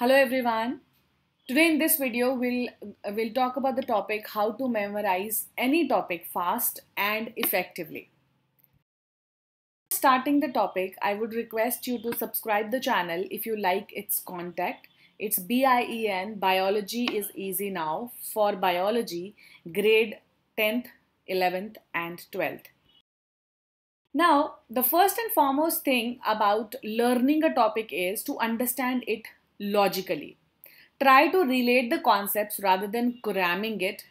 Hello everyone. Today in this video we'll uh, we'll talk about the topic how to memorize any topic fast and effectively. Starting the topic, I would request you to subscribe the channel if you like its content. It's BIEN Biology is easy now for biology grade 10th, 11th and 12th. Now, the first and foremost thing about learning a topic is to understand it logically. Try to relate the concepts rather than cramming it.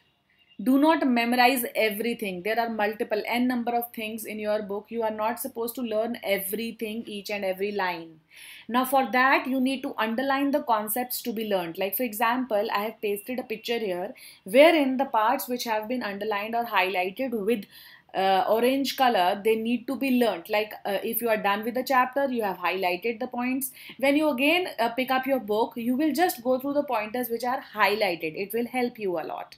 Do not memorize everything. There are multiple n number of things in your book. You are not supposed to learn everything, each and every line. Now, for that, you need to underline the concepts to be learned. Like, for example, I have pasted a picture here wherein the parts which have been underlined or highlighted with uh, orange color they need to be learnt like uh, if you are done with the chapter you have highlighted the points when you again uh, pick up your book you will just go through the pointers which are highlighted it will help you a lot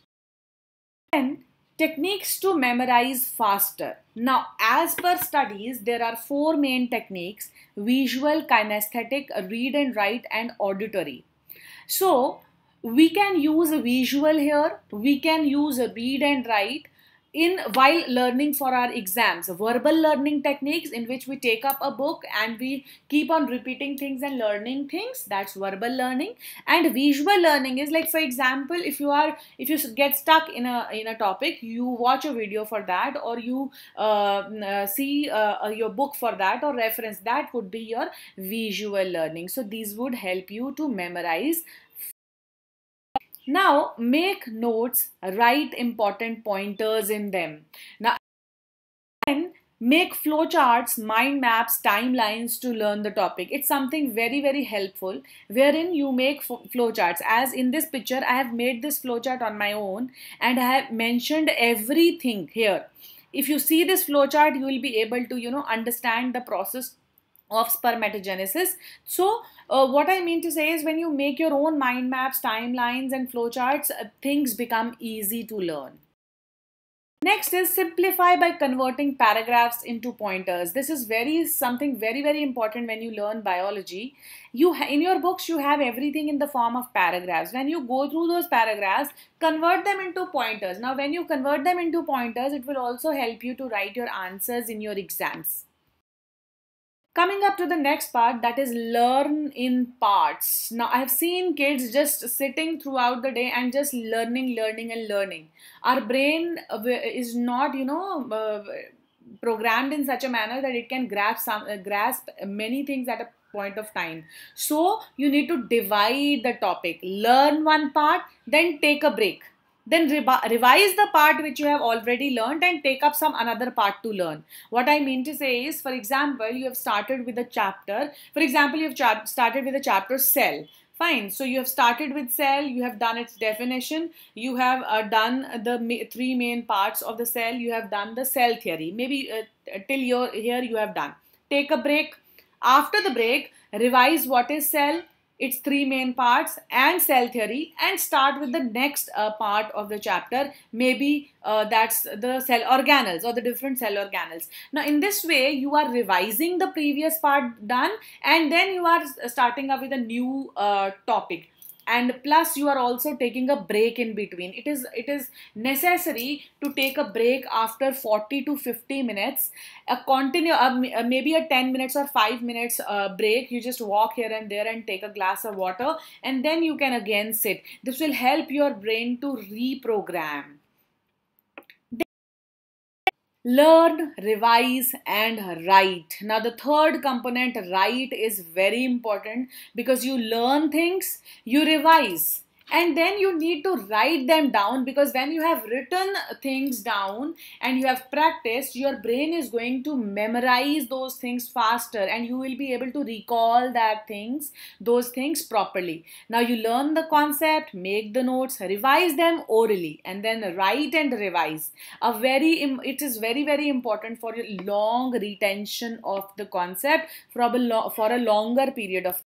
then techniques to memorize faster now as per studies there are four main techniques visual kinesthetic read and write and auditory so we can use visual here we can use read and write in while learning for our exams verbal learning techniques in which we take up a book and we keep on repeating things and learning things that's verbal learning and visual learning is like for example if you are if you get stuck in a in a topic you watch a video for that or you uh, uh see uh, uh, your book for that or reference that would be your visual learning so these would help you to memorize now make notes, write important pointers in them. Now and make flowcharts, mind maps, timelines to learn the topic. It's something very very helpful wherein you make flowcharts. As in this picture I have made this flowchart on my own and I have mentioned everything here. If you see this flowchart you will be able to you know understand the process of spermatogenesis. So uh, what I mean to say is when you make your own mind maps, timelines and flowcharts, uh, things become easy to learn. Next is simplify by converting paragraphs into pointers. This is very something very very important when you learn biology. You in your books you have everything in the form of paragraphs. When you go through those paragraphs, convert them into pointers. Now when you convert them into pointers, it will also help you to write your answers in your exams. Coming up to the next part that is learn in parts. Now I have seen kids just sitting throughout the day and just learning, learning and learning. Our brain uh, is not, you know, uh, programmed in such a manner that it can grasp some uh, grasp many things at a point of time so you need to divide the topic learn one part then take a break then revise the part which you have already learned and take up some another part to learn what i mean to say is for example you have started with a chapter for example you have started with a chapter cell fine so you have started with cell you have done its definition you have uh, done the ma three main parts of the cell you have done the cell theory maybe uh, till your here you have done take a break after the break revise what is cell its three main parts and cell theory and start with the next uh, part of the chapter maybe uh, that's the cell organelles or the different cell organelles now in this way you are revising the previous part done and then you are starting up with a new uh, topic and plus you are also taking a break in between it is it is necessary to take a break after 40 to 50 minutes a continue uh, maybe a 10 minutes or 5 minutes uh, break you just walk here and there and take a glass of water and then you can again sit this will help your brain to reprogram learn revise and write now the third component write is very important because you learn things you revise and then you need to write them down because when you have written things down and you have practiced your brain is going to memorize those things faster and you will be able to recall that things those things properly now you learn the concept make the notes revise them orally and then write and revise a very it is very very important for your long retention of the concept for a, for a longer period of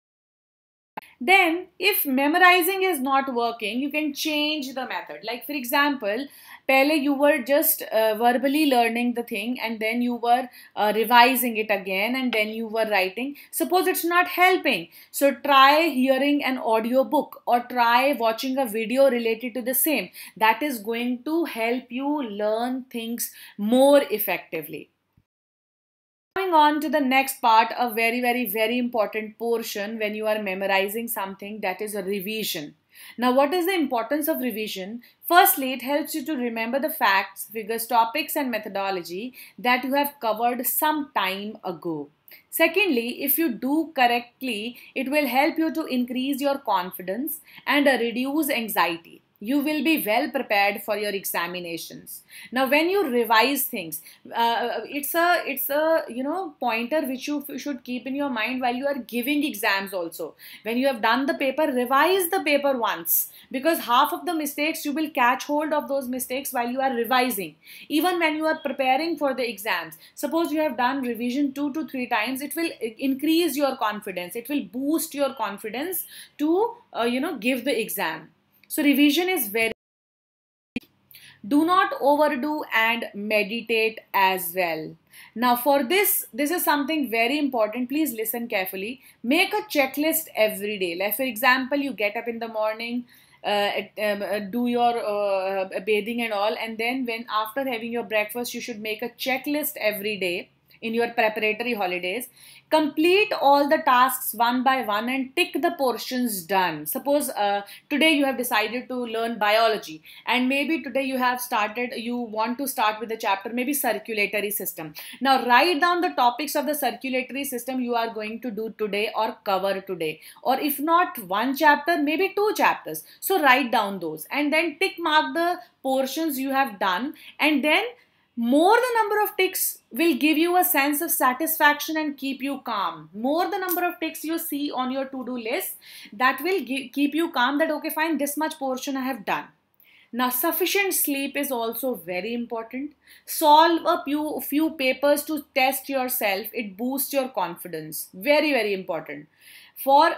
then if memorizing is not working, you can change the method. Like for example, pehle you were just uh, verbally learning the thing and then you were uh, revising it again and then you were writing. Suppose it's not helping. So try hearing an audio book or try watching a video related to the same. That is going to help you learn things more effectively. Coming on to the next part, a very, very, very important portion when you are memorizing something that is a revision. Now, what is the importance of revision? Firstly, it helps you to remember the facts, figures, topics, and methodology that you have covered some time ago. Secondly, if you do correctly, it will help you to increase your confidence and reduce anxiety you will be well prepared for your examinations now when you revise things uh, uh it's a it's a you know pointer which you should keep in your mind while you are giving exams also when you have done the paper revise the paper once because half of the mistakes you will catch hold of those mistakes while you are revising even when you are preparing for the exams suppose you have done revision 2 to 3 times it will increase your confidence it will boost your confidence to uh, you know give the exam so revision is very do not overdo and meditate as well now for this this is something very important please listen carefully make a checklist every day like for example you get up in the morning uh, um, uh do your uh, uh, bathing and all and then when after having your breakfast you should make a checklist every day in your preparatory holidays. Complete all the tasks one by one and tick the portions done. Suppose uh, today you have decided to learn biology and maybe today you have started, you want to start with the chapter maybe circulatory system. Now write down the topics of the circulatory system you are going to do today or cover today. Or if not one chapter, maybe two chapters. So write down those and then tick mark the portions you have done and then more the number of ticks will give you a sense of satisfaction and keep you calm. More the number of ticks you see on your to-do list, that will keep you calm that, okay, fine, this much portion I have done. Now, sufficient sleep is also very important. Solve a few, few papers to test yourself. It boosts your confidence. Very, very important. For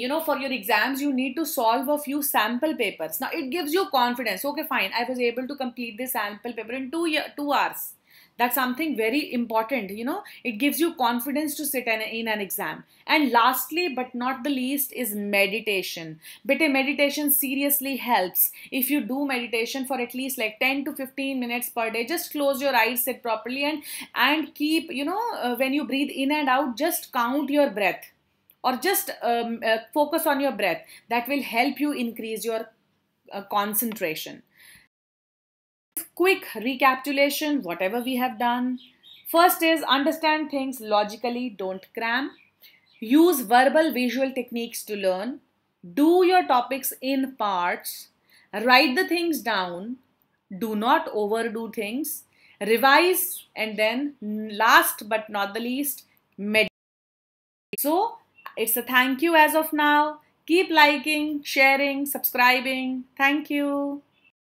you know for your exams you need to solve a few sample papers now it gives you confidence okay fine i was able to complete this sample paper in 2 year, 2 hours that's something very important you know it gives you confidence to sit in, in an exam and lastly but not the least is meditation but a meditation seriously helps if you do meditation for at least like 10 to 15 minutes per day just close your eyes sit properly and and keep you know uh, when you breathe in and out just count your breath or just um, uh, focus on your breath that will help you increase your uh, concentration quick recapitulation whatever we have done first is understand things logically don't cram use verbal visual techniques to learn do your topics in parts write the things down do not overdo things revise and then last but not the least meditate so it's a thank you as of now. Keep liking, sharing, subscribing. Thank you.